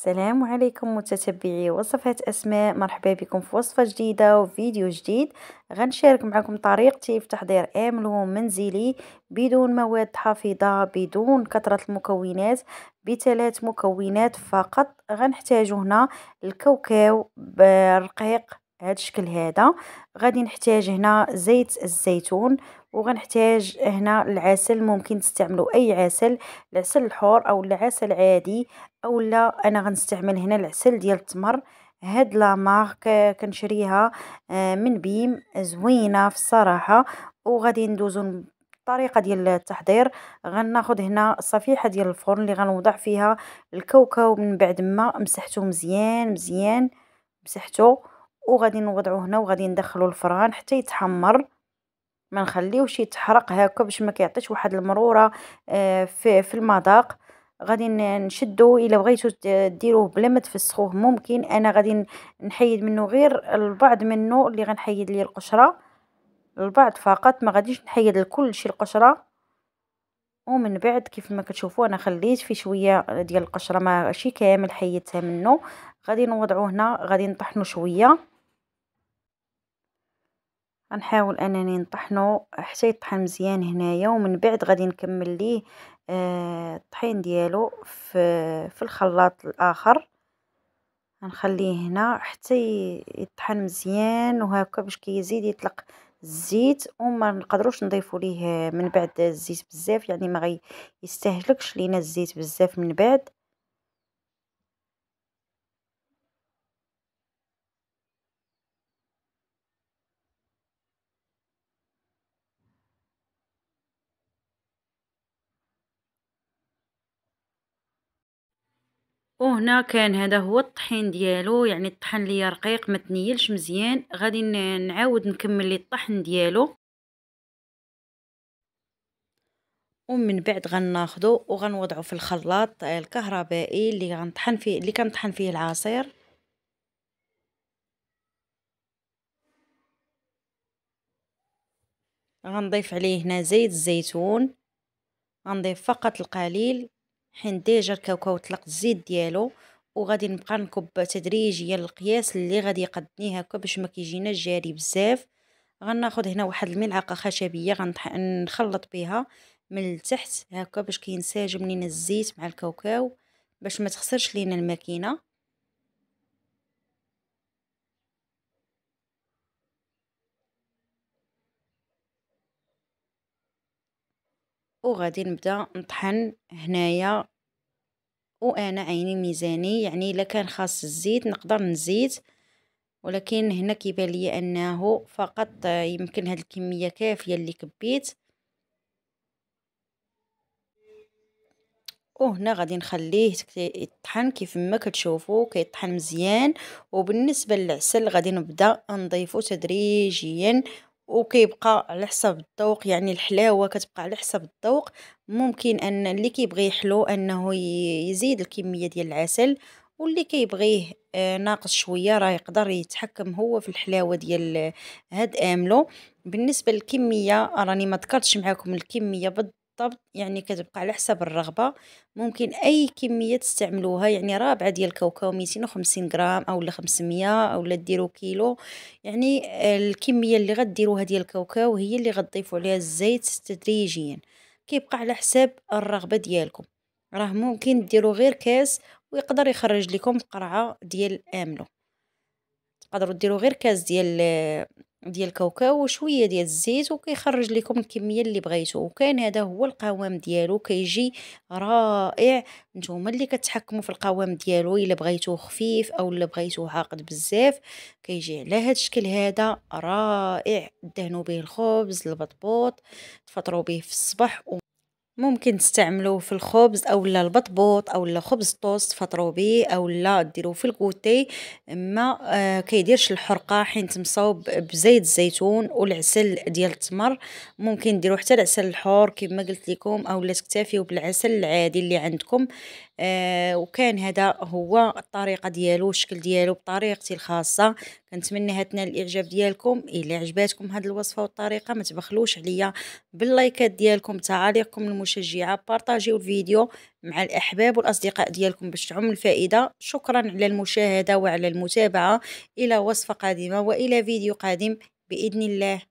السلام عليكم متتبعي وصفات أسماء مرحبا بكم في وصفة جديدة وفيديو جديد غنشارك معكم طريقتي في تحضير آملو منزلي بدون مواد حافظة بدون كثرة المكونات بثلاث مكونات فقط غنحتاجو هنا الكاوكاو الرقيق هذا الشكل هذا غادي نحتاج هنا زيت الزيتون وغنحتاج هنا العسل ممكن تستعملوا اي عسل العسل الحور او العسل عادي او لا انا غنستعمل هنا العسل ديال التمر هاد لا مارك كنشريها آه، من بيم زوينه في الصراحه وغادي ندوزو الطريقه ديال التحضير غناخذ هنا صفيحه ديال الفرن اللي غنوضع فيها الكاوكاو من بعد ما مسحته مزيان مزيان مسحته وغادي نوضعو هنا وغادي ندخلو الفران حتى يتحمر ما نخليوش يتحرق هكا باش ما كيعطيش واحد المروره آه، في في المذاق غادي نشدو الا بغيتو ديروه بلا ما تفسخوه ممكن انا غادي نحيد منه غير البعض منه اللي غنحيد ليه القشره البعض فقط ما غاديش نحيد لكل شيء القشره ومن بعد كيف ما كتشوفوا انا خليت فيه شويه ديال القشره ماشي كامل حيدتها منه غادي نوضعوه هنا غادي نطحنو شويه غنحاول انني نطحنو حتى يطحن مزيان هنايا ومن بعد غادي نكمل ليه آه، الطحين ديالو في الخلاط الاخر غنخليه هنا حتى يطحن مزيان وهكا باش كيزيد كي يطلق الزيت وما نقدروش نضيفوا ليه من بعد الزيت بزاف يعني ما يستهلكش لينا الزيت بزاف من بعد وهنا كان هذا هو الطحين ديالو يعني الطحن ليا رقيق ما تنيلش مزيان غادي نعاود نكمل لي الطحن ديالو ومن بعد غناخذو وغنوضعو في الخلاط الكهربائي اللي غنطحن فيه اللي كنطحن فيه العصير غنضيف عليه هنا زيت الزيتون غنضيف فقط القليل حين ديجا الكاوكاو طلق الزيت ديالو وغادي نبقى نكب تدريجيا القياس اللي غادي يقدني هكا باش ما كيجينا جاري بزاف غناخد هنا واحد الملعقه خشبيه غنخلط بها من التحت هكا باش كينسجم لينا الزيت مع الكاوكاو باش ما تخسرش لينا الماكينه وغادي نبدا نطحن هنايا وانا عيني ميزاني يعني الا كان خاص الزيت نقدر نزيت ولكن هنا كيبان لي انه فقط يمكن هذه الكميه كافيه اللي كبيت وهنا غادي نخليه يطحن كيف ما كتشوفوا كيطحن مزيان وبالنسبه للعسل غادي نبدا نضيفه تدريجيا وكيبقى على حسب الذوق يعني الحلاوه كتبقى على حسب الذوق ممكن ان اللي كيبغي يحلو انه يزيد الكميه ديال العسل واللي كيبغيه آه، ناقص شويه راه يقدر يتحكم هو في الحلاوه ديال آه، هاد املو بالنسبه للكميه راني ما ذكرتش معكم الكميه بالضبط بالضبط يعني كتبقى على حسب الرغبه ممكن اي كميه تستعملوها يعني رابعه ديال الكاوكاو ميتين وخمسين غرام اولا 500 اولا ديرو كيلو يعني الكميه اللي غديروها ديال الكاوكاو هي اللي غضيفوا عليها الزيت تدريجيا كيبقى على حساب الرغبه ديالكم راه ممكن ديروا غير كاس ويقدر يخرج لكم قرعه ديال املو تقدروا ديروا غير كاس ديال ديال الكاوكاو وشويه ديال الزيت وكيخرج لكم الكميه اللي بغيتو وكان هذا هو القوام ديالو كيجي رائع نتوما اللي كتحكموا في القوام ديالو الا بغيتوه خفيف او الا بغيتوه عاقد بزاف كيجي على هذا الشكل هذا رائع دهنوا به الخبز البطبوط تفطروا به في الصباح ممكن تستعملوه في الخبز او لا البطبوط او لا خبز طوست فطرو به او لا ديروه في الكوتي ما آه، كيديرش الحرقه حين مصاوب بزيت الزيتون والعسل ديال التمر ممكن ديروا حتى العسل الحر كما قلت لكم او لا تكتفيوا بالعسل العادي اللي عندكم آه، وكان هذا هو الطريقه ديالو الشكل ديالو بطريقتي الخاصه كنتمنى تنال الاعجاب ديالكم الى عجباتكم هذه الوصفه والطريقه ما تبخلوش عليا باللايكات ديالكم تعاليقكم المشجعه بارطاجيو الفيديو مع الاحباب والاصدقاء ديالكم باش تعم الفائده شكرا على المشاهده وعلى المتابعه الى وصفه قادمه والى فيديو قادم باذن الله